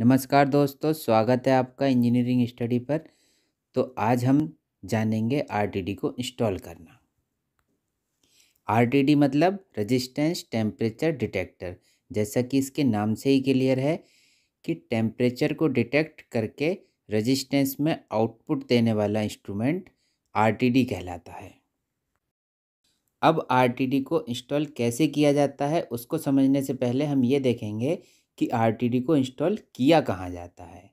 नमस्कार दोस्तों स्वागत है आपका इंजीनियरिंग स्टडी पर तो आज हम जानेंगे आरटीडी को इंस्टॉल करना आरटीडी मतलब रेजिस्टेंस टेम्परेचर डिटेक्टर जैसा कि इसके नाम से ही क्लियर है कि टेम्परेचर को डिटेक्ट करके रेजिस्टेंस में आउटपुट देने वाला इंस्ट्रूमेंट आरटीडी कहलाता है अब आरटीडी को इंस्टॉल कैसे किया जाता है उसको समझने से पहले हम ये देखेंगे कि आर को इंस्टॉल किया कहाँ जाता है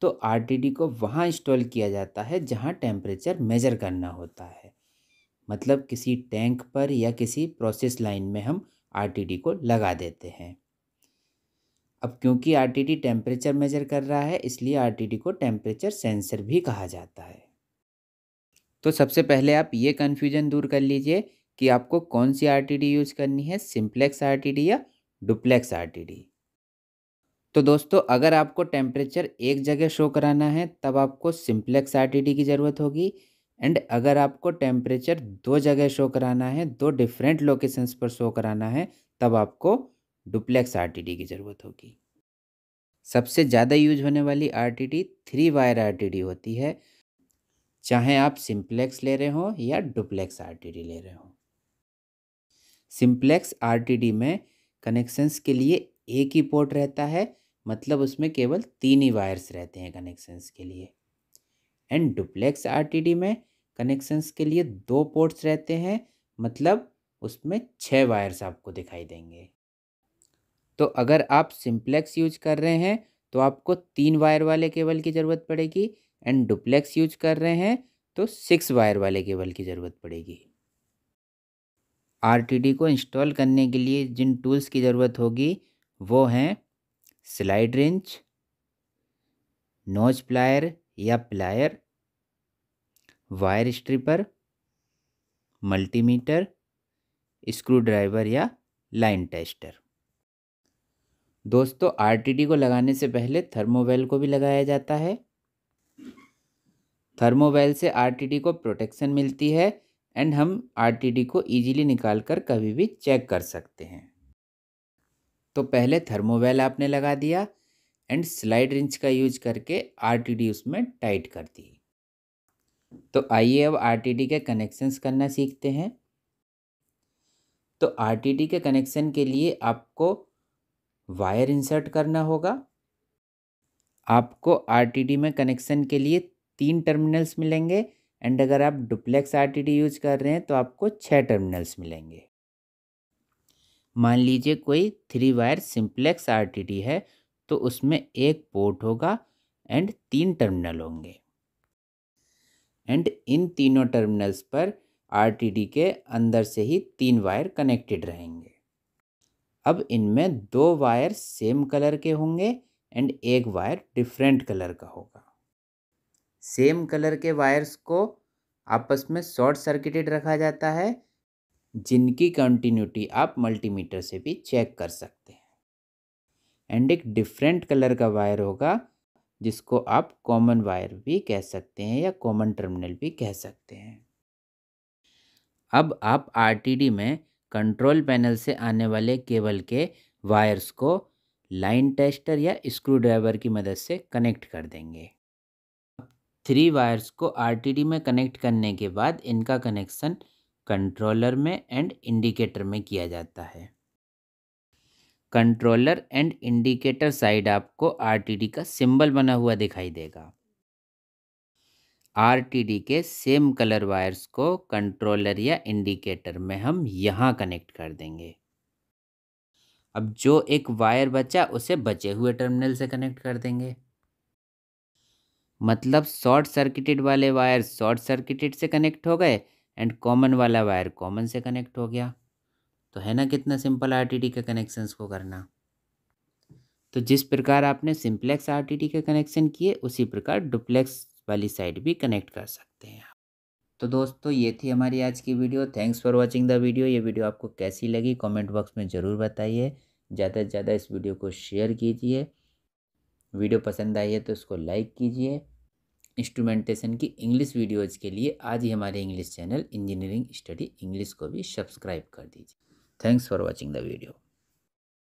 तो आर को वहाँ इंस्टॉल किया जाता है जहाँ टेम्परेचर मेज़र करना होता है मतलब किसी टैंक पर या किसी प्रोसेस लाइन में हम आर को लगा देते हैं अब क्योंकि आर टेम्परेचर मेज़र कर रहा है इसलिए आर को टेम्परेचर सेंसर भी कहा जाता है तो सबसे पहले आप ये कन्फ्यूजन दूर कर लीजिए कि आपको कौन सी आर यूज़ करनी है सिम्प्लेक्स आर या डुप्लेक्स आर तो दोस्तों अगर आपको टेम्परेचर एक जगह शो कराना है तब आपको सिंप्लेक्स आर की ज़रूरत होगी एंड अगर आपको टेम्परेचर दो जगह शो कराना है दो डिफरेंट लोकेशंस पर शो कराना है तब आपको डुप्लेक्स आर की ज़रूरत होगी सबसे ज़्यादा यूज होने वाली आर थ्री वायर आर होती है चाहे आप सिंप्लेक्स ले रहे हो या डुप्लेक्स आर ले रहे हो सिंप्लेक्स आर में कनेक्शंस के लिए एक ही पोर्ट रहता है मतलब उसमें केवल तीन ही वायर्स रहते हैं कनेक्शंस के लिए एंड डुप्लेक्स आरटीडी में कनेक्शंस के लिए दो पोर्ट्स रहते हैं मतलब उसमें छः वायर्स आपको दिखाई देंगे तो अगर आप सिंप्लेक्स यूज कर रहे हैं तो आपको तीन वायर वाले केबल की ज़रूरत पड़ेगी एंड डुप्लेक्स यूज कर रहे हैं तो सिक्स वायर वाले केबल की ज़रूरत पड़ेगी आरटीडी को इंस्टॉल करने के लिए जिन टूल्स की ज़रूरत होगी वो हैं स्लाइड रेंच नोज प्लायर या plier wire stripper multimeter screwdriver या लाइन टेस्टर दोस्तों आरटीडी को लगाने से पहले थर्मोवेल को भी लगाया जाता है थर्मोवेल से आरटीडी को प्रोटेक्शन मिलती है एंड हम आरटीडी को इजीली निकालकर कभी भी चेक कर सकते हैं तो पहले थर्मोवेल आपने लगा दिया एंड स्लाइड रिंच का यूज करके आरटीडी उसमें टाइट कर दी तो आइए अब आरटीडी के कनेक्शंस करना सीखते हैं तो आरटीडी के कनेक्शन के लिए आपको वायर इंसर्ट करना होगा आपको आरटीडी में कनेक्शन के लिए तीन टर्मिनल्स मिलेंगे एंड अगर आप डुप्लेक्स आरटीडी यूज कर रहे हैं तो आपको छः टर्मिनल्स मिलेंगे मान लीजिए कोई थ्री वायर सिंप्लेक्स आरटीडी है तो उसमें एक पोर्ट होगा एंड तीन टर्मिनल होंगे एंड इन तीनों टर्मिनल्स पर आरटीडी के अंदर से ही तीन वायर कनेक्टेड रहेंगे अब इनमें दो वायर सेम कलर के होंगे एंड एक वायर डिफरेंट कलर का होगा सेम कलर के वायर्स को आपस में शॉर्ट सर्किटेड रखा जाता है जिनकी कंटिन्यूटी आप मल्टीमीटर से भी चेक कर सकते हैं एंड एक डिफरेंट कलर का वायर होगा जिसको आप कॉमन वायर भी कह सकते हैं या कॉमन टर्मिनल भी कह सकते हैं अब आप आरटीडी में कंट्रोल पैनल से आने वाले केबल के वायर्स को लाइन टेस्टर या स्क्रू ड्राइवर की मदद से कनेक्ट कर देंगे थ्री वायर्स को आरटीडी में कनेक्ट करने के बाद इनका कनेक्शन कंट्रोलर में एंड इंडिकेटर में किया जाता है कंट्रोलर एंड इंडिकेटर साइड आपको आरटीडी का सिंबल बना हुआ दिखाई देगा आरटीडी के सेम कलर वायर्स को कंट्रोलर या इंडिकेटर में हम यहाँ कनेक्ट कर देंगे अब जो एक वायर बचा उसे बचे हुए टर्मिनल से कनेक्ट कर देंगे मतलब शॉर्ट सर्किटेड वाले वायर शॉर्ट सर्किटेड से कनेक्ट हो गए एंड कॉमन वाला वायर कॉमन से कनेक्ट हो गया तो है ना कितना सिंपल टी के कनेक्शंस को करना तो जिस प्रकार आपने सिंप्लेक्स टी के कनेक्शन किए उसी प्रकार डुप्लेक्स वाली साइड भी कनेक्ट कर सकते हैं आप तो दोस्तों ये थी हमारी आज की video thanks for watching the video ये वीडियो आपको कैसी लगी कॉमेंट बॉक्स में ज़रूर बताइए ज़्यादा से ज़्यादा इस वीडियो को शेयर कीजिए वीडियो पसंद आई है तो उसको लाइक कीजिए इंस्ट्रूमेंटेशन की इंग्लिश वीडियोज के लिए आज ही हमारे English channel Engineering Study English को भी सब्सक्राइब कर दीजिए thanks for watching the video